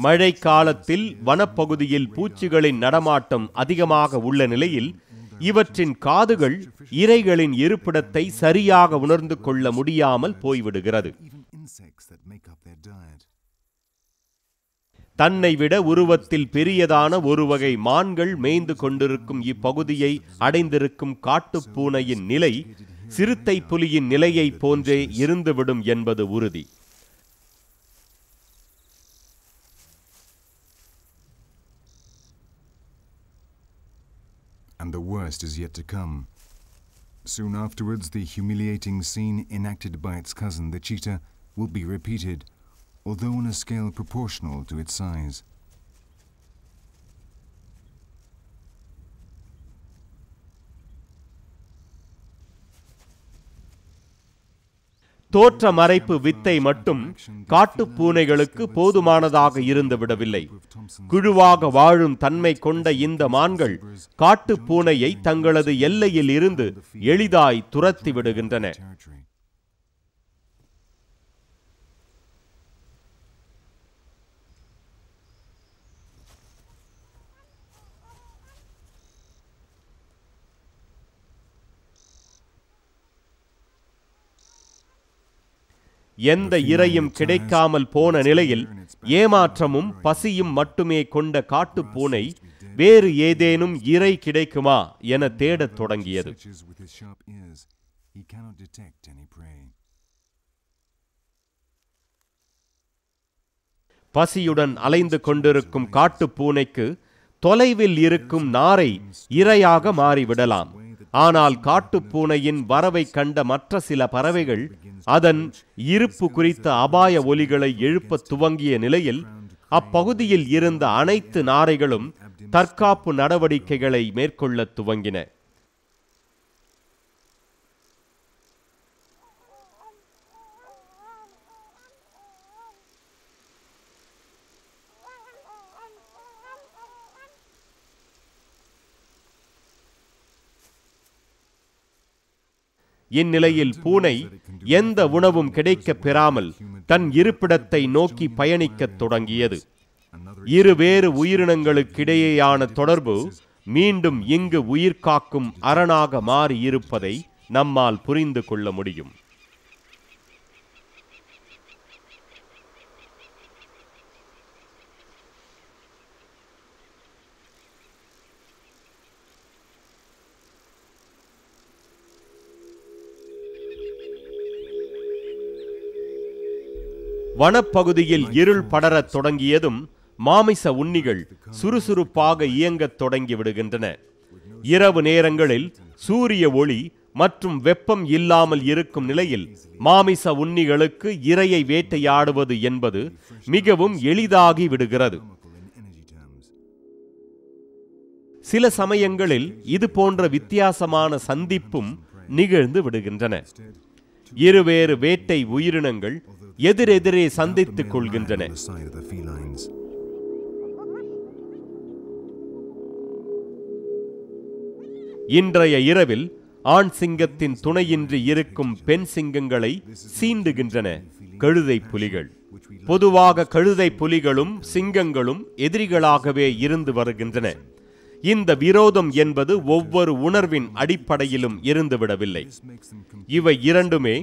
மழை காலத்தில் வனப்பகுதியில் பூச்சிகளின் நடமாட்டம் அதிகமாக உள்ள நிலையில் இவற்றின் காதுகள் இறைகளின் இருப்பிடத்தை சரியாக உணர்ந்து கொள்ள முடியாமல் போய்விடுகிறது தன்னை விட உருவத்தில் பெரியதான ஒரு வகை மான்கள் மேய்ந்து கொண்டிருக்கும் இப்பகுதியை அடைந்திருக்கும் காட்டுப்பூனையின் நிலை சிறுத்தை புலியின் நிலையை போன்றே இருந்துவிடும் என்பது உறுதி And the worst is yet to come. Soon afterwards, the humiliating scene enacted by its cousin, the cheetah, will be repeated – although on a scale proportional to its size. தோற்ற மறைப்பு வித்தை மட்டும் காட்டு பூனைகளுக்கு போதுமானதாக இருந்து விடவில்லை குழுவாக வாழும் தன்மை கொண்ட இந்த மான்கள் காட்டு பூனையை தங்களது எல்லையில் இருந்து எளிதாய் துரத்தி விடுகின்றன எந்த இறையும் கிடைக்காமல் போன நிலையில் ஏமாற்றமும் பசியும் மட்டுமே கொண்ட காட்டு பூனை வேறு ஏதேனும் இறை கிடைக்குமா என தேடத் தொடங்கியது பசியுடன் அலைந்து கொண்டிருக்கும் காட்டு பூனைக்கு தொலைவில் இருக்கும் நாரை இரையாக மாறிவிடலாம் ஆனால் காட்டுப்பூனையின் வரவை கண்ட மற்ற சில பறவைகள் அதன் இருப்பு குறித்த அபாய ஒலிகளை எழுப்ப துவங்கிய நிலையில் அப்பகுதியில் இருந்த அனைத்து நாரைகளும் தற்காப்பு நடவடிக்கைகளை மேற்கொள்ள துவங்கின இந்நிலையில் பூனை எந்த உணவும் கிடைக்கப் பெறாமல் தன் இருப்பிடத்தை நோக்கி பயணிக்கத் தொடங்கியது இரு வேறு உயிரினங்களுக்கிடையேயான தொடர்பு மீண்டும் இங்கு உயிர்காக்கும் அரணாக மாறியிருப்பதை நம்மால் புரிந்து கொள்ள முடியும் வனப்பகுதியில் இருள் படரத் தொடங்கியதும் மாமிச உண்ணிகள் சுறுசுறுப்பாக இயங்கத் விடுகின்றன இரவு நேரங்களில் சூரிய ஒளி மற்றும் வெப்பம் இல்லாமல் இருக்கும் நிலையில் மாமிச உண்ணிகளுக்கு இரையை வேட்டையாடுவது என்பது மிகவும் எளிதாகி விடுகிறது சில சமயங்களில் இது போன்ற வித்தியாசமான சந்திப்பும் நிகழ்ந்து விடுகின்றன இருவேறு வேட்டை உயிரினங்கள் எதிரெதிரே சந்தித்துக் கொள்கின்றன இன்றைய இரவில் ஆண் சிங்கத்தின் துணையின்றி இருக்கும் பெண் சிங்கங்களை சீண்டுகின்றன கழுதை புலிகள் பொதுவாக கழுதை புலிகளும் சிங்கங்களும் எதிரிகளாகவே இருந்து வருகின்றன இந்த விரோதம் என்பது ஒவ்வொரு உணர்வின் அடிப்படையிலும் இருந்துவிடவில்லை இவை இரண்டுமே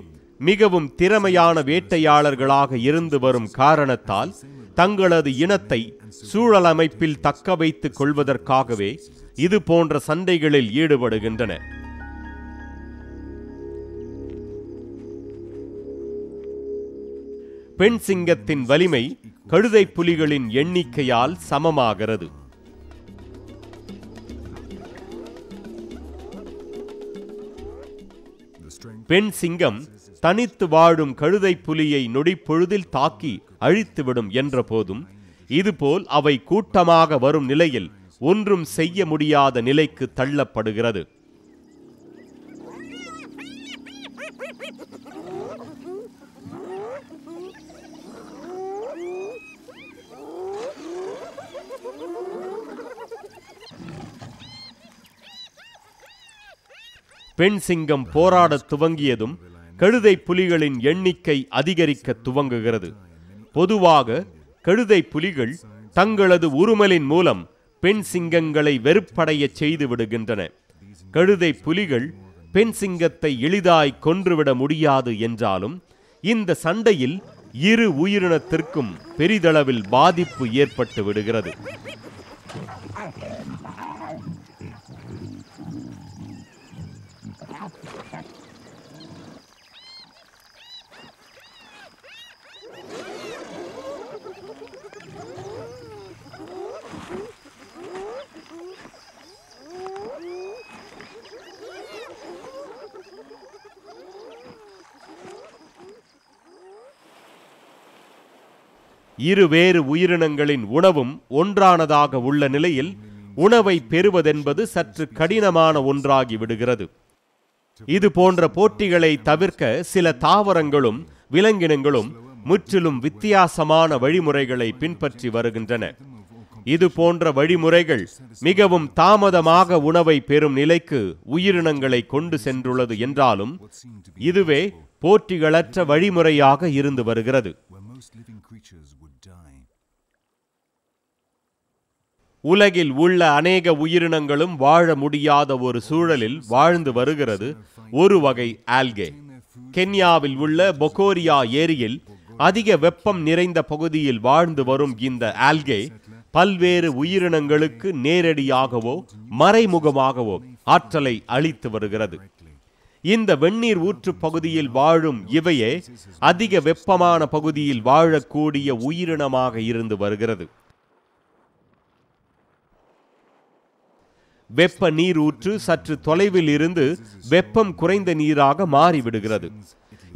மிகவும் திறமையான வேட்டையாளர்களாக இருந்து வரும் காரணத்தால் தங்களது இனத்தை சூழலமைப்பில் தக்க வைத்துக் கொள்வதற்காகவே இது போன்ற சண்டைகளில் ஈடுபடுகின்றன பெண் சிங்கத்தின் வலிமை கழுதை புலிகளின் எண்ணிக்கையால் சமமாகிறது பெண் சிங்கம் தனித்து வாழும் கழுதை புலியை நொடிப்பொழுதில் தாக்கி அழித்துவிடும் என்ற போதும் இதுபோல் அவை கூட்டமாக வரும் நிலையில் ஒன்றும் செய்ய முடியாத நிலைக்கு தள்ளப்படுகிறது பெண் சிங்கம் போராடத் துவங்கியதும் கழுதை புலிகளின் எண்ணிக்கை அதிகரிக்க துவங்குகிறது பொதுவாக கழுதை புலிகள் தங்களது உருமலின் மூலம் பெண் சிங்கங்களை வெறுப்படைய செய்து விடுகின்றன கழுதை புலிகள் பெண் சிங்கத்தை எளிதாய் கொன்றுவிட முடியாது என்றாலும் இந்த சண்டையில் இரு உயிரினத்திற்கும் பெரிதளவில் பாதிப்பு ஏற்பட்டு விடுகிறது இருவேறு உயிரினங்களின் உணவும் ஒன்றானதாக உள்ள நிலையில் உணவை பெறுவதென்பது சற்று கடினமான ஒன்றாகி விடுகிறது இது போன்ற போட்டிகளை தவிர்க்க சில தாவரங்களும் விலங்கினங்களும் முற்றிலும் வித்தியாசமான வழிமுறைகளை பின்பற்றி வருகின்றன இது போன்ற வழிமுறைகள் மிகவும் தாமதமாக உணவை பெறும் நிலைக்கு உயிரினங்களை கொண்டு சென்றுள்ளது என்றாலும் இதுவே போட்டிகளற்ற வழிமுறையாக இருந்து வருகிறது உலகில் உள்ள அநேக உயிரினங்களும் வாழ முடியாத ஒரு சூழலில் வாழ்ந்து வருகிறது ஒரு வகை ஆல்கே கென்யாவில் உள்ள பொகோரியா ஏரியில் அதிக வெப்பம் நிறைந்த பகுதியில் வாழ்ந்து வரும் இந்த ஆல்கே பல்வேறு உயிரினங்களுக்கு நேரடியாகவோ மறைமுகமாகவோ ஆற்றலை அளித்து வருகிறது இந்த வெந்நீர் ஊற்று பகுதியில் வாழும் இவையே அதிக வெப்பமான பகுதியில் வாழக்கூடிய உயிரினமாக இருந்து வருகிறது வெப்ப நீர் ஊற்று சற்று தொலைவில் இருந்து வெப்பம் குறைந்த நீராக மாறிவிடுகிறது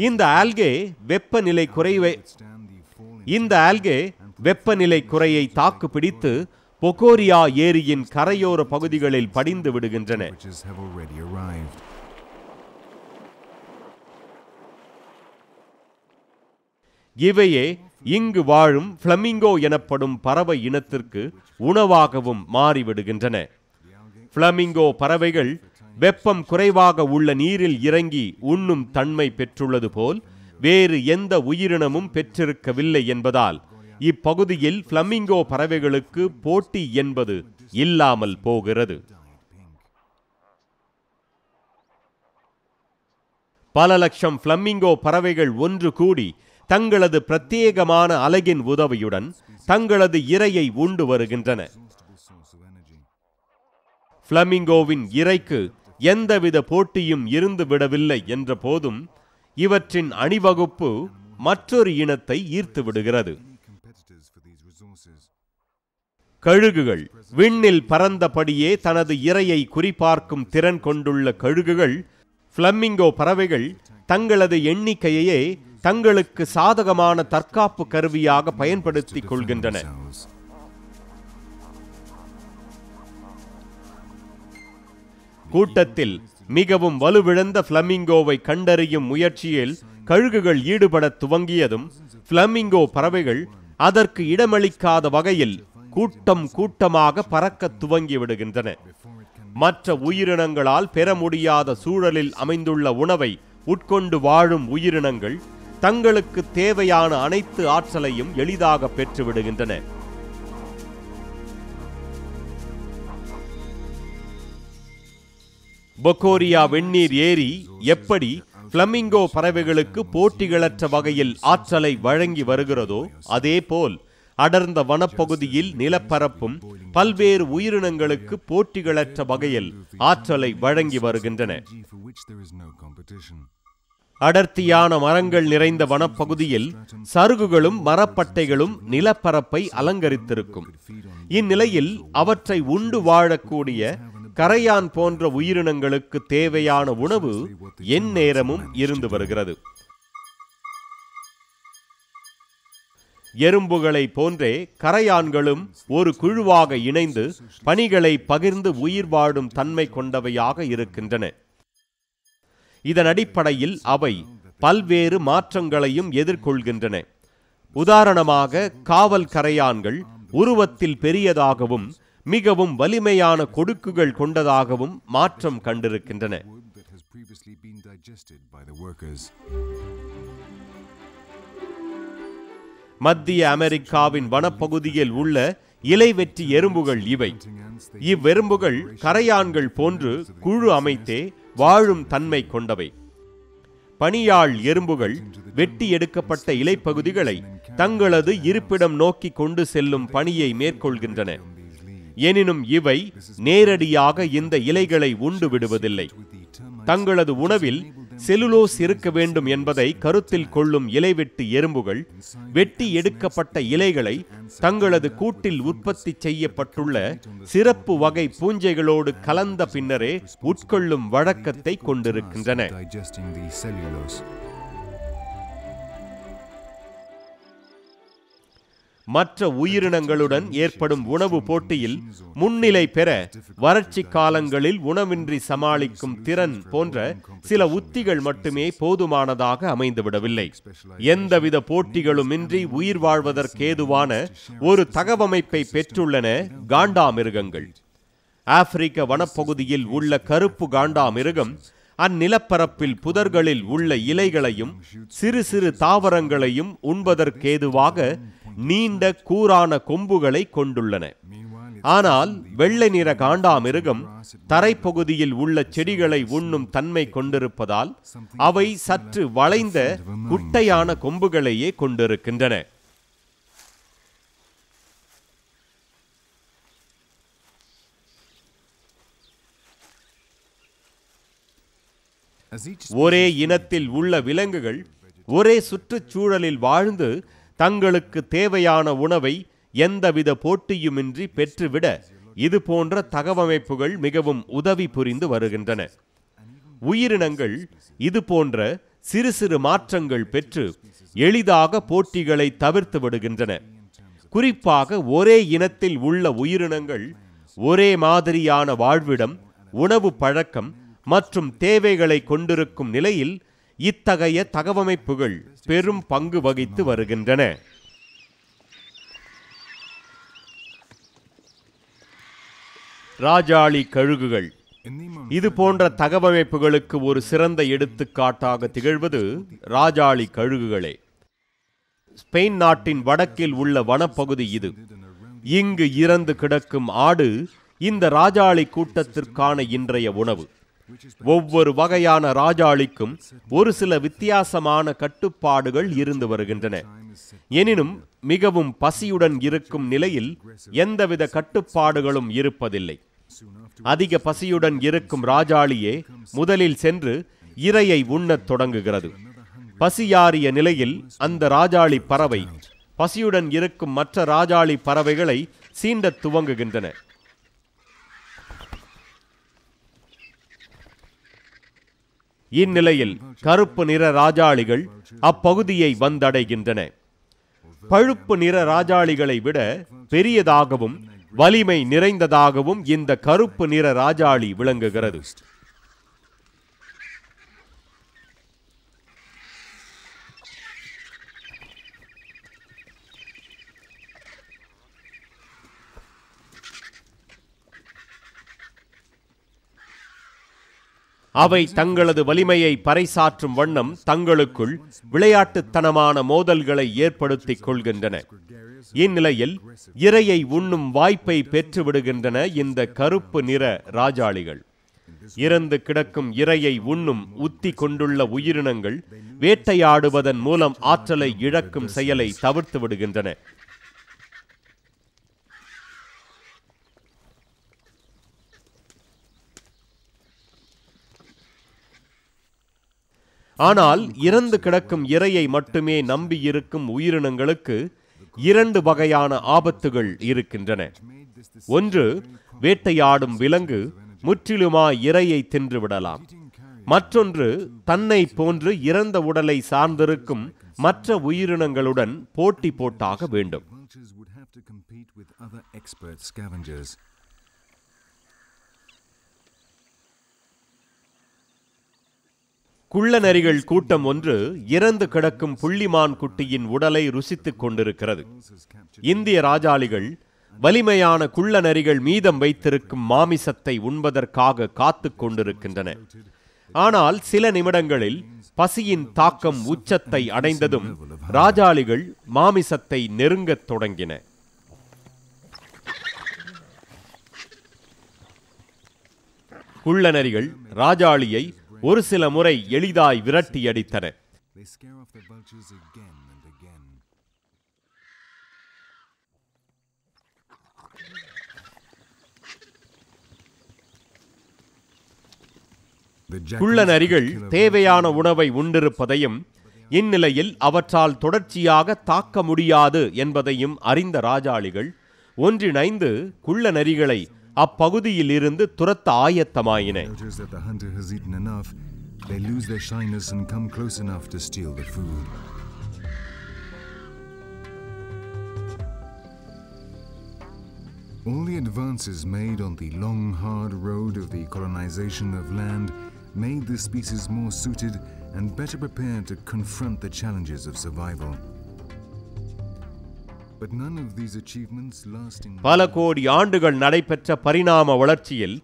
இந்த ஆல்கே வெப்பநிலை குறைவை இந்த ஆல்கே வெப்பநிலை குறையை தாக்கு பிடித்து பொகோரியா ஏரியின் கரையோர பகுதிகளில் படிந்து விடுகின்றன இவையே இங்கு வாழும் பிளமிங்கோ எனப்படும் பறவை இனத்திற்கு உணவாகவும் மாறிவிடுகின்றன பிளமிங்கோ பறவைகள் வெப்பம் குறைவாக உள்ள நீரில் இறங்கி உண்ணும் தன்மை பெற்றுள்ளது போல் வேறு எந்த உயிரினமும் பெற்றிருக்கவில்லை என்பதால் இப்பகுதியில் பிளமிங்கோ பறவைகளுக்கு போட்டி என்பது இல்லாமல் போகிறது பல லட்சம் பிளம்மிங்கோ பறவைகள் ஒன்று கூடி தங்களது பிரத்யேகமான அலகின் உதவியுடன் தங்களது இரையை உண்டு வருகின்றன ஃப்ளமிங்கோவின் இறைக்கு எந்தவித போட்டியும் இருந்துவிடவில்லை என்ற போதும் இவற்றின் அணிவகுப்பு மற்றொரு இனத்தை ஈர்த்து விடுகிறது கழுகுகள் விண்ணில் பறந்தபடியே தனது இரையை குறிபார்க்கும் திறன் கொண்டுள்ள கழுகுகள் பிளம்மிங்கோ பறவைகள் தங்களது எண்ணிக்கையே தங்களுக்கு சாதகமான தற்காப்பு கருவியாக பயன்படுத்திக் கொள்கின்றன கூட்டத்தில் மிகவும் வலுவிழந்த பிளமிங்கோவை கண்டறியும் முயற்சியில் கழுகுகள் ஈடுபட துவங்கியதும் பிளமிங்கோ பறவைகள் அதற்கு இடமளிக்காத வகையில் கூட்டம் கூட்டமாக பறக்க துவங்கி விடுகின்றன மற்ற உயிரினங்களால் பெற முடியாத சூழலில் அமைந்துள்ள உணவை உட்கொண்டு வாழும் உயிரினங்கள் தங்களுக்கு தேவையான அனைத்து ஆற்றலையும் எளிதாக பெற்றுவிடுகின்றன பொக்கோரியா வெந்நீர் ஏரி எப்படி பிளமிங்கோ பறவைகளுக்கு போட்டிகளற்ற வகையில் ஆற்றலை வழங்கி வருகிறதோ அதேபோல் அடர்ந்த வனப்பகுதியில் நிலப்பரப்பும் பல்வேறு உயிரினங்களுக்கு போட்டிகளற்ற வகையில் ஆற்றலை வழங்கி வருகின்றன அடர்த்தியான மரங்கள் நிறைந்த வனப்பகுதியில் சருகுகளும் மரப்பட்டைகளும் நிலப்பரப்பை அலங்கரித்திருக்கும் இந்நிலையில் அவற்றை உண்டு வாழக்கூடிய கரையான் போன்ற உயிரினங்களுக்கு தேவையான உணவு என் நேரமும் இருந்து வருகிறது எறும்புகளை போன்றே கரையான்களும் ஒரு குழுவாக இணைந்து பணிகளை பகிர்ந்து உயிர் வாழும் தன்மை கொண்டவையாக இருக்கின்றன இதன் அடிப்படையில் அவை பல்வேறு மாற்றங்களையும் எதிர்கொள்கின்றன உதாரணமாக காவல் கரையான்கள் உருவத்தில் பெரியதாகவும் மிகவும் வலிமையான கொடுக்குகள் கொண்டதாகவும் மாற்றம் கண்டிருக்கின்றன மத்திய அமெரிக்காவின் வனப்பகுதியில் உள்ள இலை வெற்றி எறும்புகள் இவை இவ்வெறும்புகள் கரையான்கள் போன்று குழு அமைத்தே வாழும் தன்மை கொண்டவை பணியாள் எறும்புகள் வெட்டி எடுக்கப்பட்ட இலைப்பகுதிகளை தங்களது இருப்பிடம் நோக்கி கொண்டு செல்லும் பணியை மேற்கொள்கின்றன எனினும் இவை நேரடியாக இந்த இலைகளை உண்டு விடுவதில்லை தங்களது உணவில் செலுலோஸ் இருக்க வேண்டும் என்பதை கருத்தில் கொள்ளும் இலை வெட்டு எறும்புகள் வெட்டி எடுக்கப்பட்ட இலைகளை தங்களது கூட்டில் உற்பத்தி செய்யப்பட்டுள்ள சிறப்பு வகை பூஞ்சைகளோடு கலந்த பின்னரே உட்கொள்ளும் வழக்கத்தை கொண்டிருக்கின்றன மற்ற உயிரினங்களுடன் ஏற்படும் உணவு போட்டியில் முன்னிலை பெற வறட்சி காலங்களில் உணவின்றி சமாளிக்கும் திறன் போன்ற சில உத்திகள் மட்டுமே போதுமானதாக அமைந்துவிடவில்லை எந்தவித போட்டிகளுமின்றி உயிர் வாழ்வதற்கேதுவான ஒரு தகவமைப்பை பெற்றுள்ளன காண்டா மிருகங்கள் ஆப்பிரிக்க வனப்பகுதியில் உள்ள கருப்பு காண்டா மிருகம் அந்நிலப்பரப்பில் புதர்களில் உள்ள இலைகளையும் சிறு சிறு தாவரங்களையும் உண்பதற்கேதுவாக நீண்ட கூரான கொம்புகளை கொண்டுள்ளன ஆனால் வெள்ளை நிற காண்டாமிருகம் தரைப்பகுதியில் உள்ள செடிகளை உண்ணும் தன்மை கொண்டிருப்பதால் அவை சற்று வளைந்த குட்டையான கொம்புகளையே கொண்டிருக்கின்றன ஒரே இனத்தில் உள்ள விலங்குகள் ஒரே சுற்றுச்சூழலில் வாழ்ந்து தங்களுக்கு தேவையான உணவை எந்தவித போட்டியுமின்றி பெற்றுவிட இது போன்ற தகவமைப்புகள் மிகவும் உதவி புரிந்து வருகின்றன உயிரினங்கள் இது போன்ற சிறு சிறு மாற்றங்கள் பெற்று எளிதாக போட்டிகளை தவிர்த்து விடுகின்றன குறிப்பாக ஒரே இனத்தில் உள்ள உயிரினங்கள் ஒரே மாதிரியான வாழ்விடம் உணவு பழக்கம் மற்றும் தேவைகளை கொண்டிருக்கும் நிலையில் இத்தகைய தகவமைப்புகள் பெரும் பங்கு வகித்து வருகின்றன ராஜாளி கழுகுகள் இது போன்ற தகவமைப்புகளுக்கு ஒரு சிறந்த எடுத்துக்காட்டாக திகழ்வது ராஜாளி கழுகுகளே ஸ்பெயின் நாட்டின் வடக்கில் உள்ள வனப்பகுதி இது இங்கு இறந்து கிடக்கும் ஆடு இந்த ராஜாளி கூட்டத்திற்கான இன்றைய உணவு ஒவ்வொரு வகையான ராஜாளிக்கும் ஒரு சில வித்தியாசமான கட்டுப்பாடுகள் இருந்து வருகின்றன எனினும் மிகவும் பசியுடன் இருக்கும் நிலையில் எந்தவித கட்டுப்பாடுகளும் இருப்பதில்லை அதிக பசியுடன் இருக்கும் ராஜாளியே முதலில் சென்று இரையை உண்ணத் தொடங்குகிறது பசியாறிய நிலையில் அந்த ராஜாளி பறவை பசியுடன் இருக்கும் மற்ற ராஜாளி பறவைகளை சீண்டத் துவங்குகின்றன இந்நிலையில் கருப்பு நிற ராஜாளிகள் அப்பகுதியை வந்தடைகின்றன பழுப்பு நிற ராஜாளிகளை விட பெரியதாகவும் வலிமை நிறைந்ததாகவும் இந்த கருப்பு நிற ராஜாளி விளங்குகிறது அவை தங்களது வலிமையை பறைசாற்றும் வண்ணம் தங்களுக்குள் விளையாட்டுத்தனமான மோதல்களை ஏற்படுத்திக் கொள்கின்றன இந்நிலையில் இரையை உண்ணும் வாய்ப்பை பெற்றுவிடுகின்றன இந்த கருப்பு நிற ராஜாளிகள் இறந்து கிடக்கும் இரையை உண்ணும் உத்தி கொண்டுள்ள உயிரினங்கள் வேட்டையாடுவதன் மூலம் ஆற்றலை இழக்கும் செயலை தவிர்த்து விடுகின்றன ஆனால் இறந்து கிடக்கும் இரையை மட்டுமே நம்பியிருக்கும் உயிரினங்களுக்கு இரண்டு வகையான ஆபத்துகள் இருக்கின்றன ஒன்று வேட்டையாடும் விலங்கு முற்றிலுமா இரையை தின்றுவிடலாம் மற்றொன்று தன்னை போன்று இறந்த உடலை சார்ந்திருக்கும் மற்ற உயிரினங்களுடன் போட்டி போட்டாக வேண்டும் குள்ள நரிகள் கூட்டம் ஒன்று இறந்து கிடக்கும் புள்ளிமான் குட்டியின் உடலை ருசித்துக் கொண்டிருக்கிறது இந்திய ராஜாளிகள் வலிமையான குள்ள நரிகள் மீதம் வைத்திருக்கும் மாமிசத்தை உண்பதற்காக காத்துக் கொண்டிருக்கின்றன ஆனால் சில நிமிடங்களில் பசியின் தாக்கம் உச்சத்தை அடைந்ததும் ராஜாளிகள் மாமிசத்தை நெருங்கத் தொடங்கின குள்ள நரிகள் ராஜாளியை ஒரு சில முறை எளிதாய் விரட்டி அடித்தன குள்ள நரிகள் தேவையான உணவை உண்டிருப்பதையும் இந்நிலையில் அவற்றால் தொடர்ச்சியாக தாக்க முடியாது என்பதையும் அறிந்த ராஜாளிகள் ஒன்றிணைந்து குள்ள நரிகளை அப்பகுதியில் இருந்து துரத்த ஆயத்தமாயின They lose their shyness and come close enough to steal the food. All the advances made on the long, hard road of the colonization of land made this species more suited and better prepared to confront the challenges of survival. பல கோடி ஆண்டுகள் நடைபெற்ற பரிணாம வளர்ச்சியில்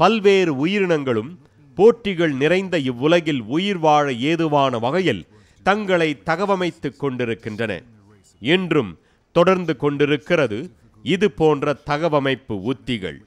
பல்வேறு உயிரினங்களும் போட்டிகள் நிறைந்த இவ்வுலகில் உயிர் வாழ ஏதுவான வகையில் தங்களை தகவமைத்துக் கொண்டிருக்கின்றன என்றும் தொடர்ந்து கொண்டிருக்கிறது இது போன்ற தகவமைப்பு உத்திகள்